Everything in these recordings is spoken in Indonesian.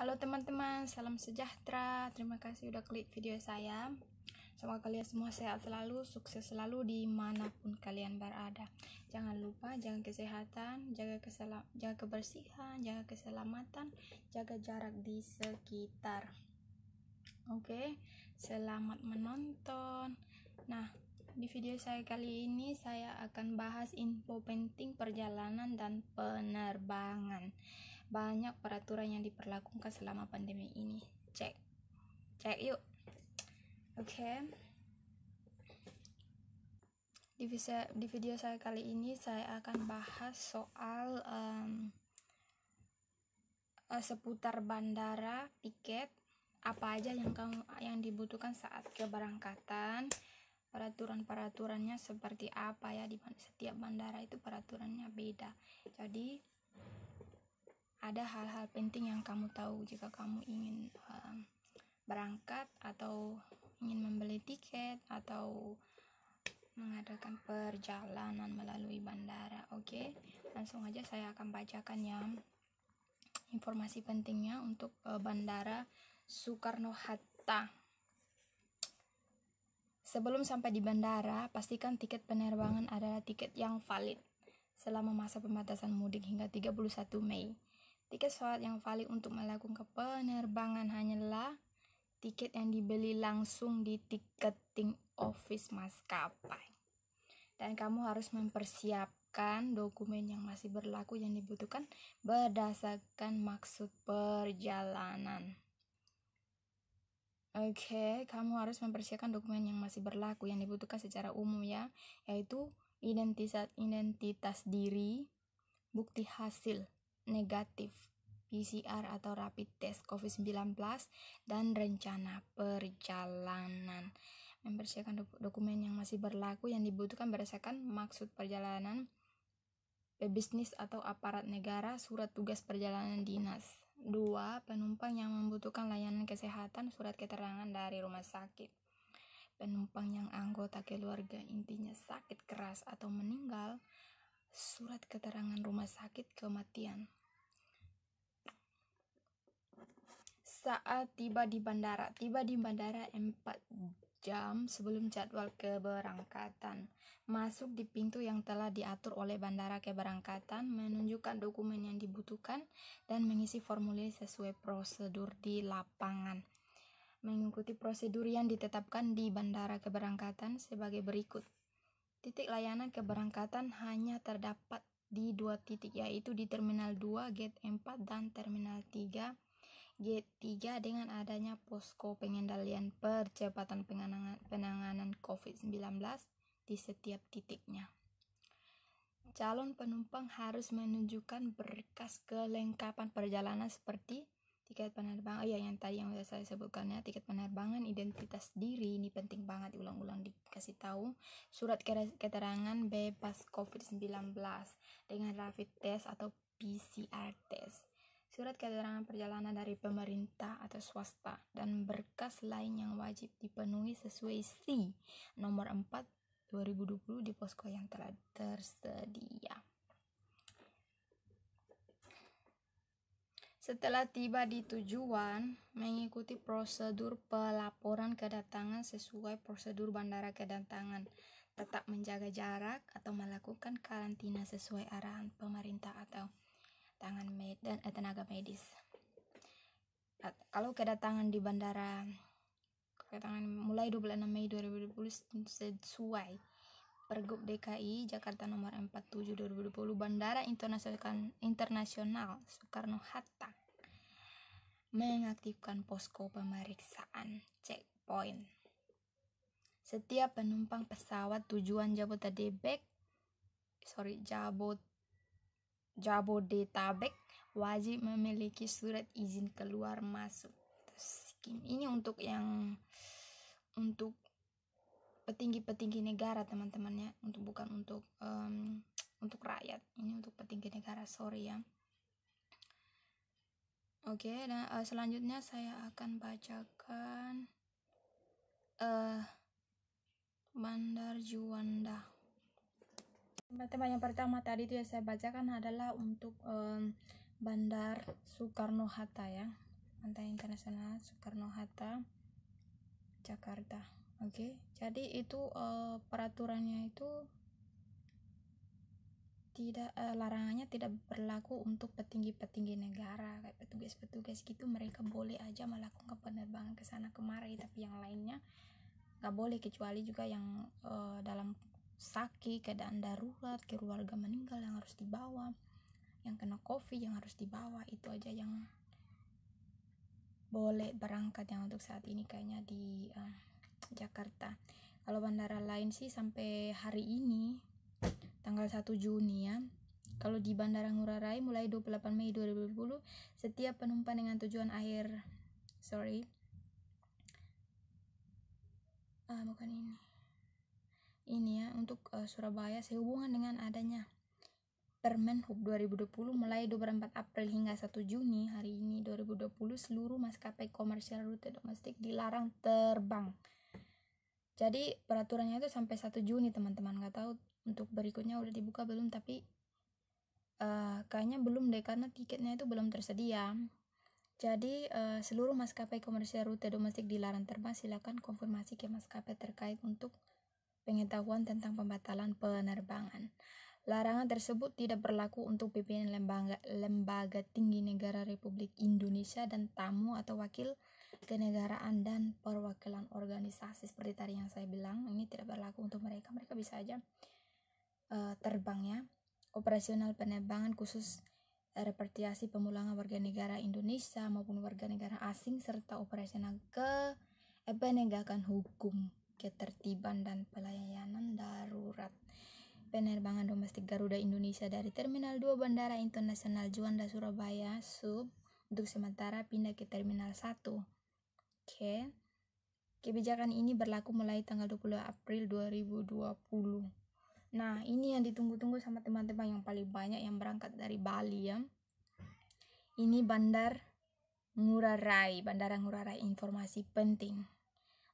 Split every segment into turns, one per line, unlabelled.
Halo teman-teman, salam sejahtera. Terima kasih udah klik video saya. Semoga kalian semua sehat selalu, sukses selalu dimanapun kalian berada. Jangan lupa jaga kesehatan, jaga keselam, jaga kebersihan, jaga keselamatan, jaga jarak di sekitar. Oke, selamat menonton. Nah, di video saya kali ini saya akan bahas info penting perjalanan dan penerbangan banyak peraturan yang diperlakukan selama pandemi ini cek cek yuk oke okay. di video di video saya kali ini saya akan bahas soal um, seputar bandara tiket apa aja yang kamu yang dibutuhkan saat keberangkatan peraturan peraturannya seperti apa ya di setiap bandara itu peraturannya beda jadi ada hal-hal penting yang kamu tahu jika kamu ingin uh, berangkat atau ingin membeli tiket atau mengadakan perjalanan melalui bandara. Oke, okay? langsung aja saya akan bacakan ya informasi pentingnya untuk uh, bandara Soekarno Hatta. Sebelum sampai di bandara, pastikan tiket penerbangan adalah tiket yang valid selama masa pembatasan mudik hingga 31 Mei Tiket pesawat yang valid untuk melakukan penerbangan hanyalah tiket yang dibeli langsung di ticketing office maskapai. Dan kamu harus mempersiapkan dokumen yang masih berlaku yang dibutuhkan berdasarkan maksud perjalanan. Oke, okay, kamu harus mempersiapkan dokumen yang masih berlaku yang dibutuhkan secara umum ya, yaitu identitas identitas diri, bukti hasil negatif PCR atau rapid test COVID-19 dan rencana perjalanan mempersiapkan dokumen yang masih berlaku yang dibutuhkan berdasarkan maksud perjalanan pebisnis atau aparat negara surat tugas perjalanan dinas 2. Penumpang yang membutuhkan layanan kesehatan surat keterangan dari rumah sakit penumpang yang anggota keluarga intinya sakit keras atau meninggal surat keterangan rumah sakit kematian saat tiba di bandara. Tiba di bandara 4 jam sebelum jadwal keberangkatan. Masuk di pintu yang telah diatur oleh bandara keberangkatan, menunjukkan dokumen yang dibutuhkan, dan mengisi formulir sesuai prosedur di lapangan. Mengikuti prosedur yang ditetapkan di bandara keberangkatan sebagai berikut. Titik layanan keberangkatan hanya terdapat di dua titik yaitu di Terminal 2 Gate 4 dan Terminal 3 G3 dengan adanya posko pengendalian percepatan penanganan, COVID-19 di setiap titiknya. Calon penumpang harus menunjukkan berkas kelengkapan perjalanan seperti tiket penerbangan, oh ya yang tadi yang sudah saya sebutkan ya tiket penerbangan, identitas diri, ini penting banget diulang ulang dikasih tahu, surat keterangan bebas COVID-19 dengan rapid test atau PCR test surat keterangan perjalanan dari pemerintah atau swasta, dan berkas lain yang wajib dipenuhi sesuai SI nomor 4 2020 di posko yang telah tersedia. Setelah tiba di tujuan, mengikuti prosedur pelaporan kedatangan sesuai prosedur bandara kedatangan, tetap menjaga jarak atau melakukan karantina sesuai arahan pemerintah atau tangan med eh, tenaga medis kalau kedatangan di bandara kedatangan mulai 26 Mei 2020 sesuai Pergub DKI Jakarta nomor 47 2020 Bandara Internasional Internasional Soekarno Hatta mengaktifkan posko pemeriksaan checkpoint. Setiap penumpang pesawat tujuan Jabodetabek sorry Jabodetabek Jabodetabek wajib memiliki surat izin keluar masuk. Terus, ini untuk yang untuk petinggi-petinggi negara teman-temannya untuk bukan untuk um, untuk rakyat ini untuk petinggi negara sorry ya oke okay, dan uh, eh, selanjutnya saya akan bacakan uh, eh, Bandar Juanda Nah, Tema yang pertama tadi itu yang saya bacakan adalah untuk um, Bandar Soekarno Hatta ya, Pantai Internasional Soekarno Hatta, Jakarta. Oke, okay? jadi itu uh, peraturannya itu tidak uh, larangannya tidak berlaku untuk petinggi-petinggi negara kayak petugas-petugas gitu mereka boleh aja melakukan penerbangan ke sana kemari tapi yang lainnya nggak boleh kecuali juga yang uh, dalam sakit, keadaan darurat, keluarga meninggal yang harus dibawa, yang kena covid yang harus dibawa itu aja yang boleh berangkat yang untuk saat ini kayaknya di uh, Jakarta. Kalau bandara lain sih sampai hari ini tanggal 1 Juni ya. Kalau di Bandara Ngurah Rai mulai 28 Mei 2020 setiap penumpang dengan tujuan akhir sorry ah bukan ini ini ya untuk uh, Surabaya sehubungan dengan adanya Permen Hub 2020 mulai 24 April hingga 1 Juni hari ini 2020 seluruh maskapai komersial rute domestik dilarang terbang. Jadi peraturannya itu sampai 1 Juni teman-teman nggak tahu untuk berikutnya udah dibuka belum tapi uh, kayaknya belum deh karena tiketnya itu belum tersedia. Jadi uh, seluruh maskapai komersial rute domestik dilarang terbang silakan konfirmasi ke maskapai terkait untuk pengetahuan tentang pembatalan penerbangan. Larangan tersebut tidak berlaku untuk pimpinan lembaga, lembaga tinggi negara Republik Indonesia dan tamu atau wakil kenegaraan dan perwakilan organisasi seperti tadi yang saya bilang ini tidak berlaku untuk mereka mereka bisa aja uh, eh, terbangnya operasional penerbangan khusus eh, repatriasi pemulangan warga negara Indonesia maupun warga negara asing serta operasional ke eh, penegakan hukum ketertiban dan pelayanan darurat. Penerbangan domestik Garuda Indonesia dari Terminal 2 Bandara Internasional Juanda Surabaya Sub untuk sementara pindah ke Terminal 1. Oke. Kebijakan ini berlaku mulai tanggal 20 April 2020. Nah, ini yang ditunggu-tunggu sama teman-teman yang paling banyak yang berangkat dari Bali ya. Ini bandar Ngurah Rai, Bandara Ngurah Rai informasi penting.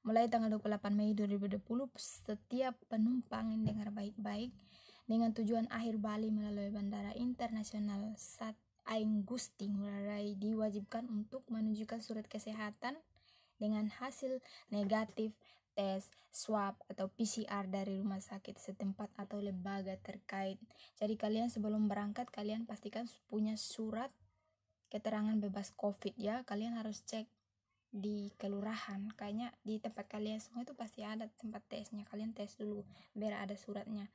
Mulai tanggal 28 Mei 2020, setiap penumpang yang dengar baik-baik dengan tujuan akhir Bali melalui Bandara Internasional Sat Aing Gusti Ngurah Rai diwajibkan untuk menunjukkan surat kesehatan dengan hasil negatif tes swab atau PCR dari rumah sakit setempat atau lembaga terkait. Jadi kalian sebelum berangkat kalian pastikan punya surat keterangan bebas COVID ya. Kalian harus cek di kelurahan kayaknya di tempat kalian semua itu pasti ada tempat tesnya kalian tes dulu biar ada suratnya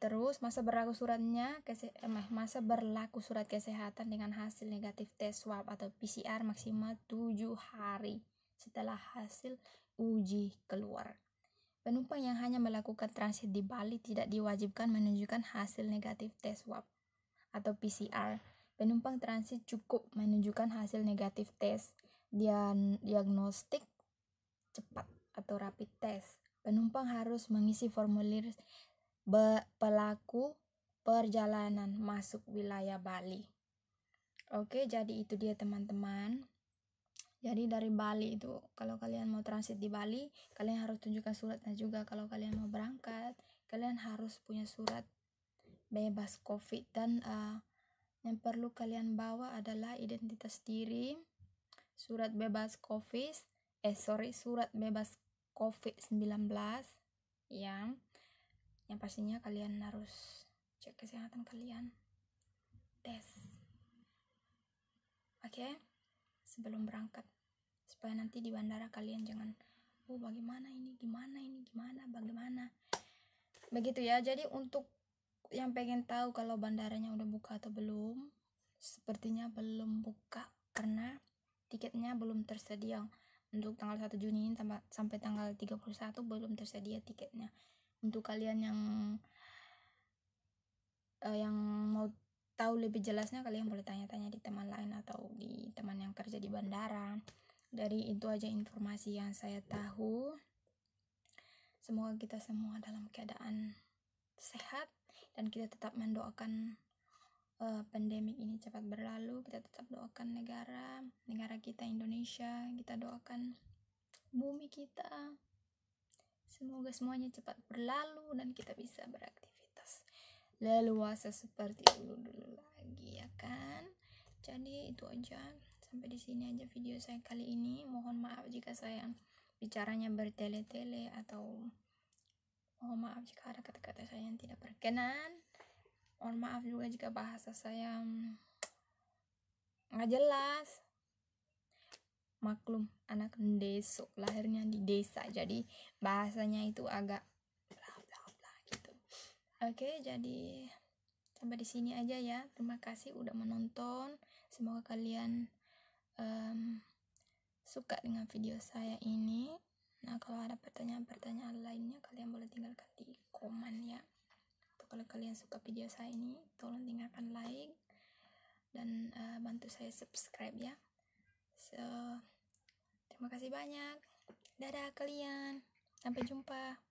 terus masa berlaku suratnya eh, masa berlaku surat kesehatan dengan hasil negatif tes swab atau PCR maksimal 7 hari setelah hasil uji keluar Penumpang yang hanya melakukan transit di Bali tidak diwajibkan menunjukkan hasil negatif tes swab atau PCR. Penumpang transit cukup menunjukkan hasil negatif tes dian diagnostik cepat atau rapid test. Penumpang harus mengisi formulir pelaku perjalanan masuk wilayah Bali. Oke, jadi itu dia teman-teman. Jadi dari Bali itu kalau kalian mau transit di Bali, kalian harus tunjukkan suratnya juga kalau kalian mau berangkat. Kalian harus punya surat bebas COVID dan uh, yang perlu kalian bawa adalah identitas diri, surat bebas COVID, eh sorry, surat bebas COVID-19 yang Yang pastinya kalian harus cek kesehatan kalian. Tes. Oke. Okay? Sebelum berangkat supaya nanti di bandara kalian jangan oh bagaimana ini, gimana ini, gimana, bagaimana. Begitu ya. Jadi untuk yang pengen tahu kalau bandaranya udah buka atau belum, sepertinya belum buka karena tiketnya belum tersedia untuk tanggal 1 Juni sampai tanggal 31 belum tersedia tiketnya untuk kalian yang uh, yang mau tahu lebih jelasnya kalian boleh tanya-tanya di teman lain atau di teman yang kerja di bandara dari itu aja informasi yang saya tahu semoga kita semua dalam keadaan sehat dan kita tetap mendoakan uh, eh, pandemi ini cepat berlalu kita tetap doakan negara negara kita Indonesia kita doakan bumi kita semoga semuanya cepat berlalu dan kita bisa beraktivitas leluasa seperti dulu dulu lagi ya kan jadi itu aja sampai di sini aja video saya kali ini mohon maaf jika saya bicaranya bertele-tele atau mohon maaf jika ada kata-kata saya yang tidak berkenan mohon maaf juga jika bahasa saya hmm, nggak jelas maklum anak deso lahirnya di desa jadi bahasanya itu agak bla bla bla gitu oke jadi sampai di sini aja ya terima kasih udah menonton semoga kalian um, suka dengan video saya ini nah kalau ada pertanyaan-pertanyaan lainnya kalian boleh tinggalkan di komen ya kalau kalian suka video saya ini tolong tinggalkan like dan uh, bantu saya subscribe ya so terima kasih banyak dadah kalian sampai jumpa